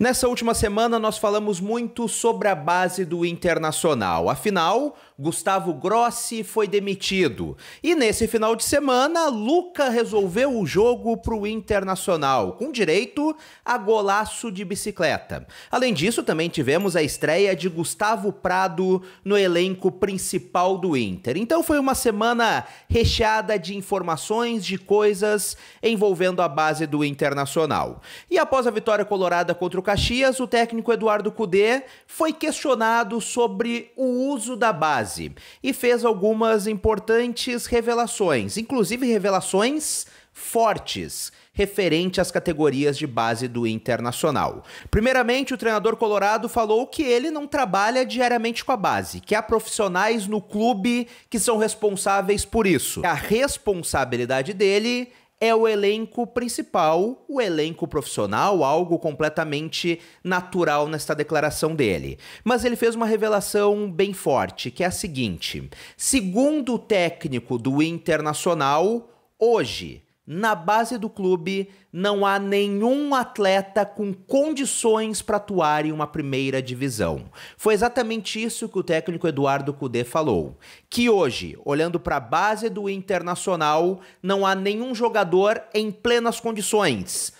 Nessa última semana, nós falamos muito sobre a base do Internacional. Afinal, Gustavo Grossi foi demitido. E nesse final de semana, Luca resolveu o jogo para o Internacional, com direito a golaço de bicicleta. Além disso, também tivemos a estreia de Gustavo Prado no elenco principal do Inter. Então foi uma semana recheada de informações, de coisas envolvendo a base do Internacional. E após a vitória colorada contra o Caxias, o técnico Eduardo Cudê foi questionado sobre o uso da base e fez algumas importantes revelações, inclusive revelações fortes referente às categorias de base do Internacional. Primeiramente, o treinador colorado falou que ele não trabalha diariamente com a base, que há profissionais no clube que são responsáveis por isso. A responsabilidade dele é o elenco principal, o elenco profissional, algo completamente natural nesta declaração dele. Mas ele fez uma revelação bem forte, que é a seguinte: segundo o técnico do Internacional, hoje na base do clube não há nenhum atleta com condições para atuar em uma primeira divisão. Foi exatamente isso que o técnico Eduardo Cudê falou, que hoje, olhando para a base do Internacional, não há nenhum jogador em plenas condições,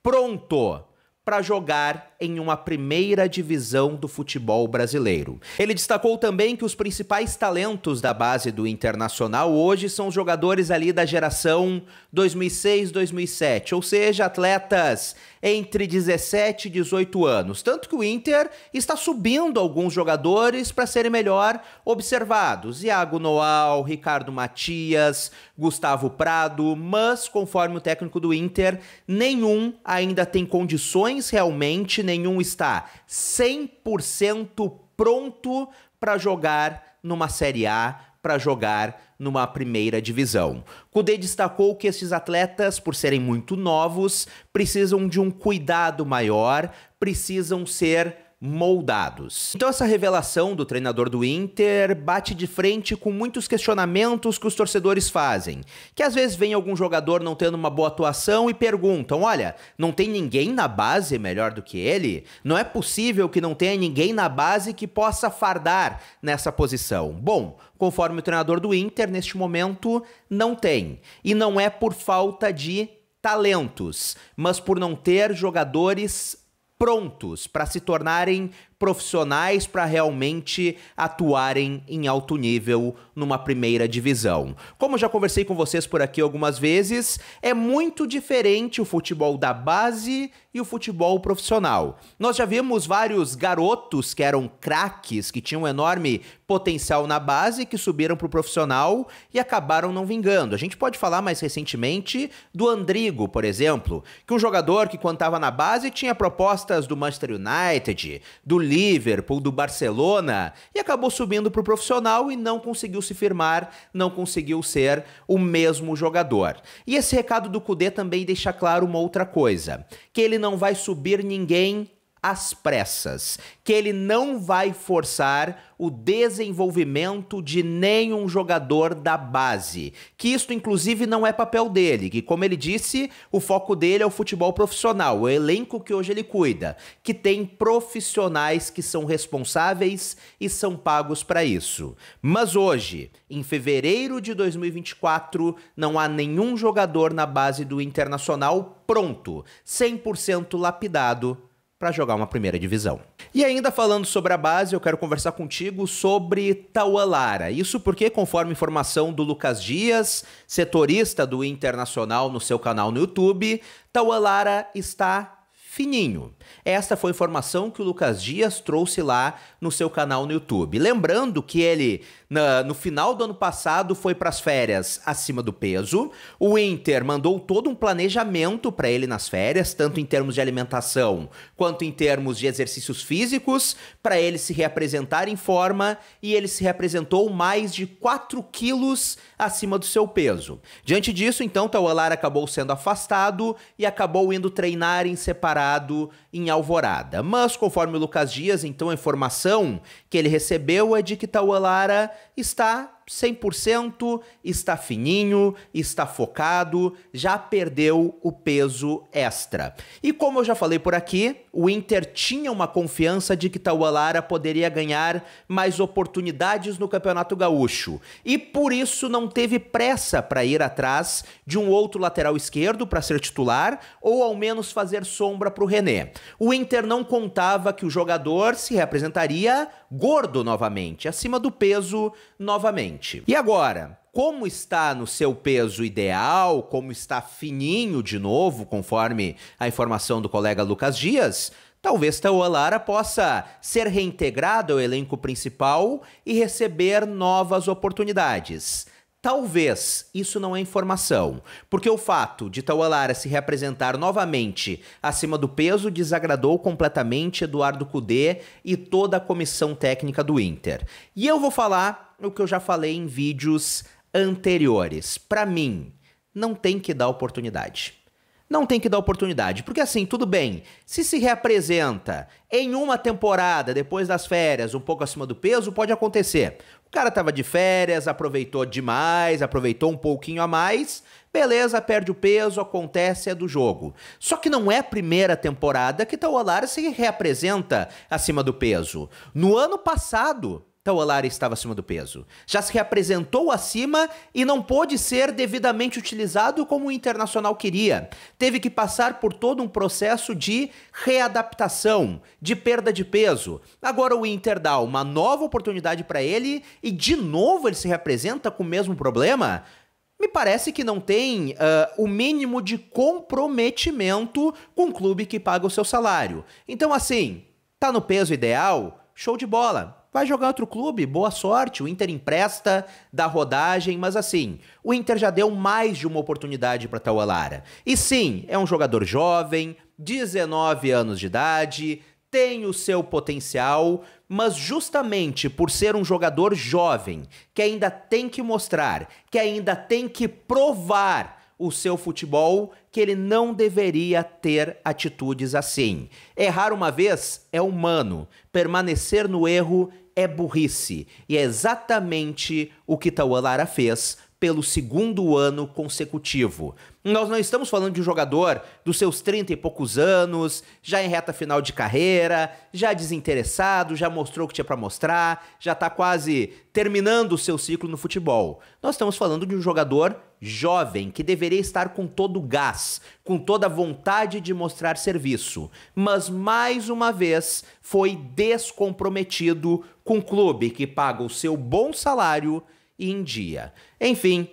pronto para jogar em uma primeira divisão do futebol brasileiro. Ele destacou também que os principais talentos da base do Internacional hoje são os jogadores ali da geração 2006, 2007, ou seja, atletas entre 17 e 18 anos. Tanto que o Inter está subindo alguns jogadores para serem melhor observados. Iago Noal, Ricardo Matias, Gustavo Prado, mas conforme o técnico do Inter, nenhum ainda tem condições realmente, nenhum está 100% pronto para jogar numa Série A, para jogar numa primeira divisão. Kudê destacou que esses atletas, por serem muito novos, precisam de um cuidado maior, precisam ser moldados. Então essa revelação do treinador do Inter bate de frente com muitos questionamentos que os torcedores fazem, que às vezes vem algum jogador não tendo uma boa atuação e perguntam: "Olha, não tem ninguém na base melhor do que ele? Não é possível que não tenha ninguém na base que possa fardar nessa posição?". Bom, conforme o treinador do Inter neste momento não tem, e não é por falta de talentos, mas por não ter jogadores prontos para se tornarem profissionais para realmente atuarem em alto nível numa primeira divisão. Como já conversei com vocês por aqui algumas vezes, é muito diferente o futebol da base e o futebol profissional. Nós já vimos vários garotos que eram craques, que tinham um enorme potencial na base, que subiram para o profissional e acabaram não vingando. A gente pode falar mais recentemente do Andrigo, por exemplo, que um jogador que quando estava na base tinha propostas do Manchester United, do Liverpool, do Barcelona, e acabou subindo para o profissional e não conseguiu se firmar, não conseguiu ser o mesmo jogador. E esse recado do Cudê também deixa claro uma outra coisa, que ele não vai subir ninguém às pressas, que ele não vai forçar o desenvolvimento de nenhum jogador da base, que isto inclusive não é papel dele, que como ele disse, o foco dele é o futebol profissional, o elenco que hoje ele cuida, que tem profissionais que são responsáveis e são pagos para isso. Mas hoje, em fevereiro de 2024, não há nenhum jogador na base do Internacional pronto, 100% lapidado para jogar uma primeira divisão. E ainda falando sobre a base, eu quero conversar contigo sobre Taualara. Isso porque, conforme informação do Lucas Dias, setorista do Internacional no seu canal no YouTube, Taualara está fininho. Esta foi a informação que o Lucas Dias trouxe lá no seu canal no YouTube. Lembrando que ele, na, no final do ano passado, foi para as férias acima do peso. O Inter mandou todo um planejamento para ele nas férias, tanto em termos de alimentação quanto em termos de exercícios físicos, para ele se reapresentar em forma e ele se reapresentou mais de 4 quilos acima do seu peso. Diante disso, então, Tawalar acabou sendo afastado e acabou indo treinar em separado em Alvorada. Mas, conforme o Lucas Dias, então a informação que ele recebeu é de que Tauan Lara está 100%, está fininho, está focado, já perdeu o peso extra. E como eu já falei por aqui, o Inter tinha uma confiança de que Taualara poderia ganhar mais oportunidades no Campeonato Gaúcho e por isso não teve pressa para ir atrás de um outro lateral esquerdo para ser titular ou ao menos fazer sombra para o René. O Inter não contava que o jogador se representaria gordo novamente, acima do peso novamente. E agora, como está no seu peso ideal, como está fininho de novo, conforme a informação do colega Lucas Dias, talvez Tauan Lara possa ser reintegrado ao elenco principal e receber novas oportunidades. Talvez isso não é informação, porque o fato de Taualara se reapresentar novamente acima do peso desagradou completamente Eduardo Cudê e toda a comissão técnica do Inter. E eu vou falar o que eu já falei em vídeos anteriores. Para mim, não tem que dar oportunidade não tem que dar oportunidade. Porque assim, tudo bem, se se reapresenta em uma temporada, depois das férias, um pouco acima do peso, pode acontecer. O cara tava de férias, aproveitou demais, aproveitou um pouquinho a mais, beleza, perde o peso, acontece, é do jogo. Só que não é a primeira temporada que Tauolara se reapresenta acima do peso. No ano passado, Taolara então, estava acima do peso. Já se reapresentou acima e não pôde ser devidamente utilizado como o Internacional queria. Teve que passar por todo um processo de readaptação, de perda de peso. Agora o Inter dá uma nova oportunidade para ele e de novo ele se reapresenta com o mesmo problema? me parece que não tem uh, o mínimo de comprometimento com o clube que paga o seu salário. Então, assim, tá no peso ideal? Show de bola. Vai jogar outro clube, boa sorte. O Inter empresta, da rodagem, mas assim, o Inter já deu mais de uma oportunidade para Taualara. E sim, é um jogador jovem, 19 anos de idade, tem o seu potencial, mas justamente por ser um jogador jovem, que ainda tem que mostrar, que ainda tem que provar o seu futebol, que ele não deveria ter atitudes assim. Errar uma vez é humano, permanecer no erro é burrice. E é exatamente o que Tawalara fez pelo segundo ano consecutivo. Nós não estamos falando de um jogador dos seus 30 e poucos anos, já em reta final de carreira, já desinteressado, já mostrou o que tinha para mostrar, já está quase terminando o seu ciclo no futebol. Nós estamos falando de um jogador jovem que deveria estar com todo o gás, com toda a vontade de mostrar serviço, mas mais uma vez foi descomprometido com o um clube que paga o seu bom salário em dia. Enfim,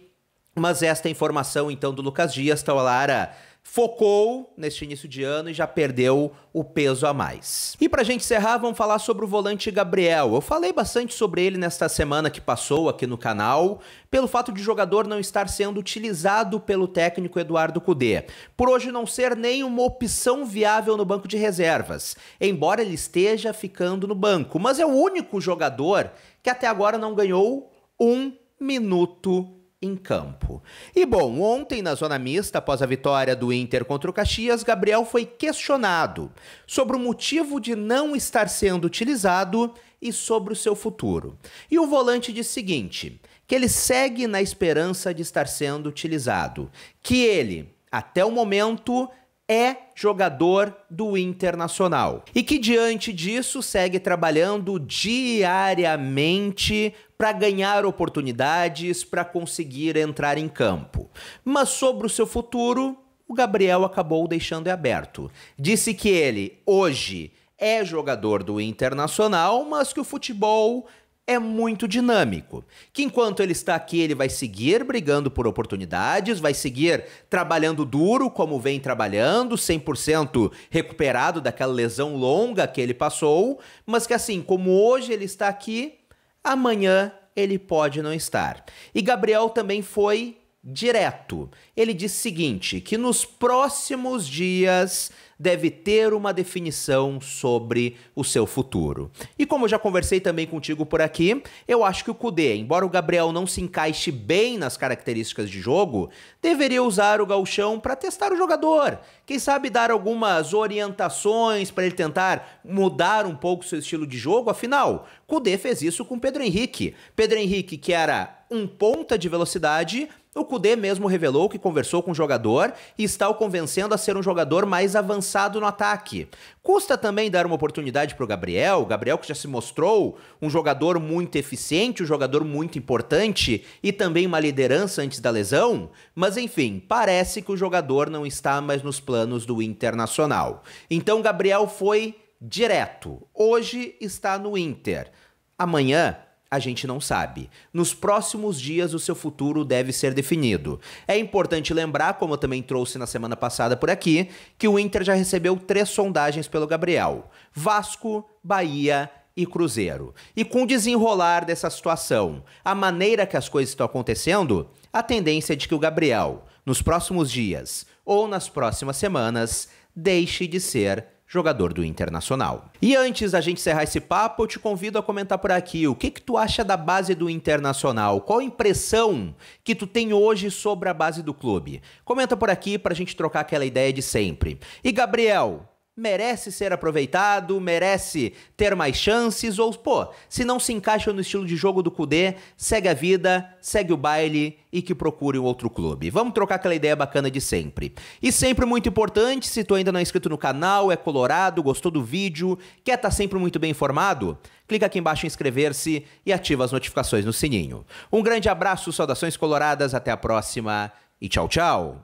mas esta informação então do Lucas Dias, Lara, Focou neste início de ano e já perdeu o peso a mais. E a gente encerrar, vamos falar sobre o volante Gabriel. Eu falei bastante sobre ele nesta semana que passou aqui no canal, pelo fato de o jogador não estar sendo utilizado pelo técnico Eduardo Cudê, por hoje não ser nem uma opção viável no banco de reservas, embora ele esteja ficando no banco, mas é o único jogador que até agora não ganhou um minuto em campo. E bom, ontem na zona mista, após a vitória do Inter contra o Caxias, Gabriel foi questionado sobre o motivo de não estar sendo utilizado e sobre o seu futuro. E o volante disse o seguinte: que ele segue na esperança de estar sendo utilizado, que ele, até o momento, é jogador do Internacional e que diante disso segue trabalhando diariamente para ganhar oportunidades, para conseguir entrar em campo. Mas sobre o seu futuro, o Gabriel acabou deixando aberto. Disse que ele, hoje, é jogador do Internacional, mas que o futebol é muito dinâmico. Que enquanto ele está aqui, ele vai seguir brigando por oportunidades, vai seguir trabalhando duro como vem trabalhando, 100% recuperado daquela lesão longa que ele passou, mas que assim, como hoje ele está aqui, amanhã ele pode não estar. E Gabriel também foi direto. Ele diz o seguinte: que nos próximos dias deve ter uma definição sobre o seu futuro. E como eu já conversei também contigo por aqui, eu acho que o Kudê, embora o Gabriel não se encaixe bem nas características de jogo, deveria usar o galchão para testar o jogador. Quem sabe dar algumas orientações para ele tentar mudar um pouco seu estilo de jogo, afinal, Kudê fez isso com Pedro Henrique. Pedro Henrique que era um ponta de velocidade, o Kudê mesmo revelou que conversou com o jogador e está o convencendo a ser um jogador mais avançado no ataque. Custa também dar uma oportunidade para o Gabriel, Gabriel que já se mostrou um jogador muito eficiente, um jogador muito importante e também uma liderança antes da lesão, mas enfim, parece que o jogador não está mais nos planos do Internacional. Então Gabriel foi direto. Hoje está no Inter. Amanhã a gente não sabe. Nos próximos dias, o seu futuro deve ser definido. É importante lembrar, como eu também trouxe na semana passada por aqui, que o Inter já recebeu três sondagens pelo Gabriel: Vasco, Bahia e Cruzeiro. E com o desenrolar dessa situação, a maneira que as coisas estão acontecendo, a tendência é de que o Gabriel, nos próximos dias ou nas próximas semanas, deixe de ser jogador do Internacional. E antes da gente encerrar esse papo, eu te convido a comentar por aqui o que, que tu acha da base do Internacional, qual a impressão que tu tem hoje sobre a base do clube. Comenta por aqui para a gente trocar aquela ideia de sempre. E Gabriel, merece ser aproveitado, merece ter mais chances, ou, pô, se não se encaixa no estilo de jogo do Kudê, segue a vida, segue o baile e que procure um outro clube. Vamos trocar aquela ideia bacana de sempre. E sempre muito importante, se tu ainda não é inscrito no canal, é colorado, gostou do vídeo, quer estar tá sempre muito bem informado, clica aqui embaixo em inscrever-se e ativa as notificações no sininho. Um grande abraço, saudações coloradas, até a próxima e tchau, tchau!